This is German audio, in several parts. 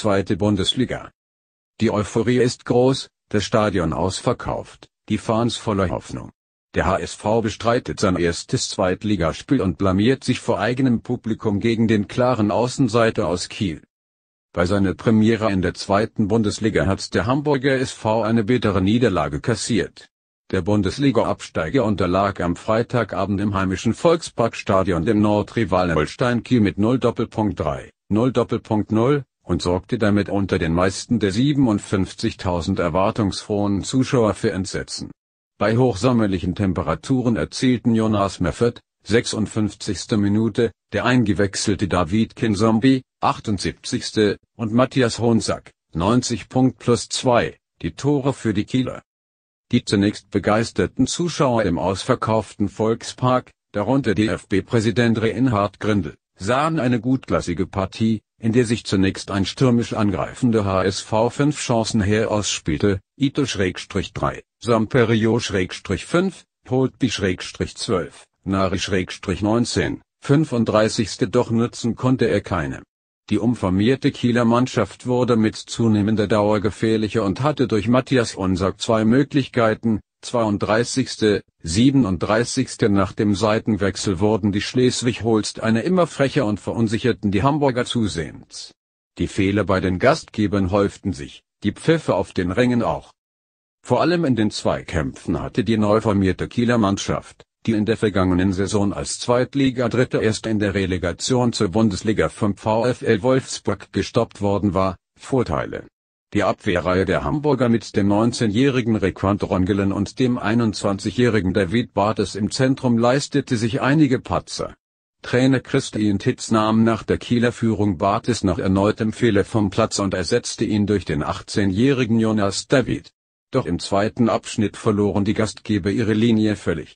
zweite Bundesliga. Die Euphorie ist groß, das Stadion ausverkauft, die Fans voller Hoffnung. Der HSV bestreitet sein erstes Zweitligaspiel und blamiert sich vor eigenem Publikum gegen den klaren Außenseiter aus Kiel. Bei seiner Premiere in der zweiten Bundesliga hat der Hamburger SV eine bittere Niederlage kassiert. Der Bundesliga-Absteiger unterlag am Freitagabend im heimischen Volksparkstadion dem Nordrivalen Holstein Kiel mit 0 Doppelpunkt 3, 0 Doppelpunkt 0, und sorgte damit unter den meisten der 57.000 erwartungsfrohen Zuschauer für Entsetzen. Bei hochsommerlichen Temperaturen erzielten Jonas Meffert, 56. Minute, der eingewechselte David Kinzombie, 78. und Matthias Honsack, 90 Punkt plus 2, die Tore für die Kieler. Die zunächst begeisterten Zuschauer im ausverkauften Volkspark, darunter DFB-Präsident Reinhard Grindel, sahen eine gutklassige Partie, in der sich zunächst ein stürmisch angreifender HSV fünf Chancen herausspielte, Ito-3, Samperio-5, Holtby-12, Nari-19, 35. Doch nutzen konnte er keine. Die umformierte Kieler Mannschaft wurde mit zunehmender Dauer gefährlicher und hatte durch Matthias Unsack zwei Möglichkeiten, 32., 37. Nach dem Seitenwechsel wurden die Schleswig-Holsteiner immer frecher und verunsicherten die Hamburger zusehends. Die Fehler bei den Gastgebern häuften sich, die Pfiffe auf den Rängen auch. Vor allem in den Zweikämpfen hatte die neu formierte Kieler Mannschaft, die in der vergangenen Saison als Zweitliga-Dritte erst in der Relegation zur Bundesliga vom VfL Wolfsburg gestoppt worden war, Vorteile die Abwehrreihe der Hamburger mit dem 19-jährigen Requant Rongelen und dem 21-jährigen David Bartes im Zentrum leistete sich einige Patzer. Trainer Christian Titz nahm nach der Kieler Führung Bartes nach erneutem Fehler vom Platz und ersetzte ihn durch den 18-jährigen Jonas David. Doch im zweiten Abschnitt verloren die Gastgeber ihre Linie völlig.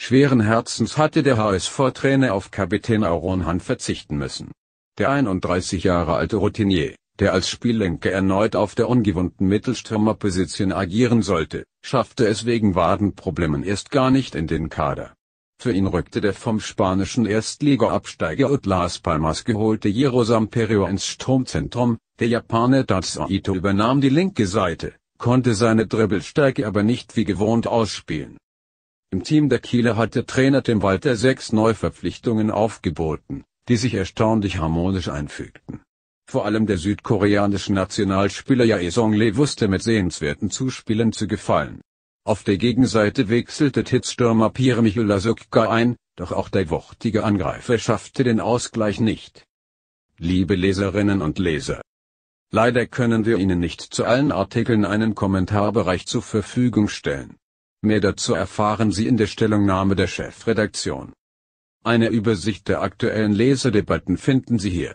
Schweren Herzens hatte der HSV-Trainer auf Kapitän Hahn verzichten müssen. Der 31 Jahre alte Routinier der als Spiellenker erneut auf der ungewohnten Mittelstürmerposition agieren sollte, schaffte es wegen Wadenproblemen erst gar nicht in den Kader. Für ihn rückte der vom spanischen Erstliga-Absteiger Las Palmas geholte Jiro Samperio ins Sturmzentrum, der Japaner Tatsuo Ito übernahm die linke Seite, konnte seine Dribbelstärke aber nicht wie gewohnt ausspielen. Im Team der Kieler hatte Trainer Tim Walter sechs Neuverpflichtungen aufgeboten, die sich erstaunlich harmonisch einfügten. Vor allem der südkoreanische Nationalspieler Jae Song-Lee wusste mit sehenswerten Zuspielen zu gefallen. Auf der Gegenseite wechselte Titzstürmer Pierre Michel Lasukka ein, doch auch der wuchtige Angreifer schaffte den Ausgleich nicht. Liebe Leserinnen und Leser. Leider können wir Ihnen nicht zu allen Artikeln einen Kommentarbereich zur Verfügung stellen. Mehr dazu erfahren Sie in der Stellungnahme der Chefredaktion. Eine Übersicht der aktuellen Leserdebatten finden Sie hier.